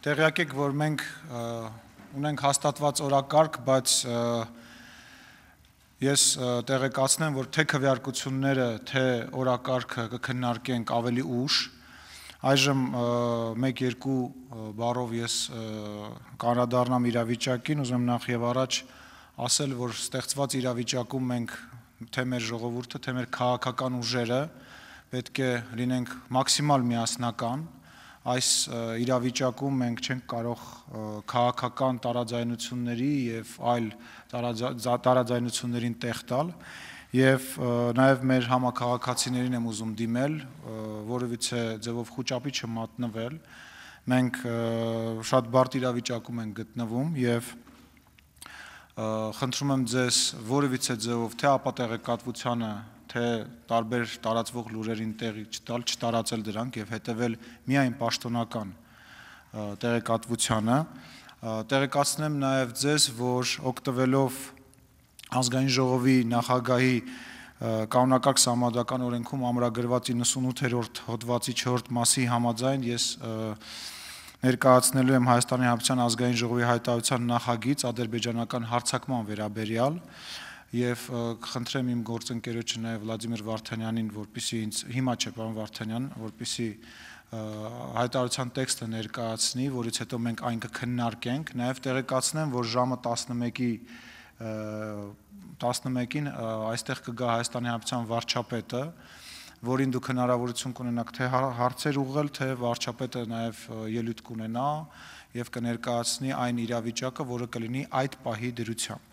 տեղյակ եք, որ մենք ունենք հաստատված օրակարգ, բայց ես տեղեկացնեմ, որ թե քվեարկությունները, թե օրակարգը կքննարկենք ավելի ուշ։ Այժմ 1-2 բառով ես կանրադառնամ իրավիճակին, ուզում եմ նախ եւ առաջ ասել, որ ստեղծված իրավիճակում մենք թե մեր ժողովուրդը, թե մեր քաղաքական ուժերը պետք է լինենք մաքսիմալ միասնական, այս իրավիճակում մենք չենք կարող քաղաքական տարաձայնությունների եւ այլ տարաձայնություններին տեղ տալ եւ նաեւ մեր համակարգացիներին եմ ուզում դիմել որովիցե ձևով խոճապի չմատնվել մենք շատ բարդ իրավիճակում ենք գտնվում եւ խնդրում եմ ձեզ որևիցե ձևով թե ապատեղեկատվությանը թե տարբեր տարածվող լուրերին տեղի չտալ, չտարածել դրանք եւ հետեւել միայն պաշտոնական տեղեկատվությանը։ Տեղեկացնեմ նաեւ ձեզ, որ օգտվելով ազգային ժողովի նախագահի կանոնակարգ համադրական օրենքում ամրագրված 98-րդ հոդվածի 4-րդ մասի համաձայն ես ներկայացնելու եմ Հայաստանի Հանրապետության ազգային ժողովի հայտարարության նախագիծ ադրբեջանական հարցակման վերաբերյալ, եւ խնդրեմ իմ գործընկերոջը նաեւ Վլադիմիր Վարդանյանին, որպիսի ինձ հիմա չէ, պարոն Վարդանյան, որպիսի հայտարարության տեքստը ներկայացնի, որից հետո մենք այն կքննարկենք, նաև տեղեկացնեմ, որ ժամը 11-ի 11-ին այստեղ կգա Հայաստանի Հանրապետության վարչապետը, որին դուք հնարավորություն կունենաք թե հա-, հարցեր ուղղել, թե վարչապետը նաև ելույթ կունենա եւ կներկայացնի այն իրավիճակը, որը կլինի այդ պահի դրությամբ։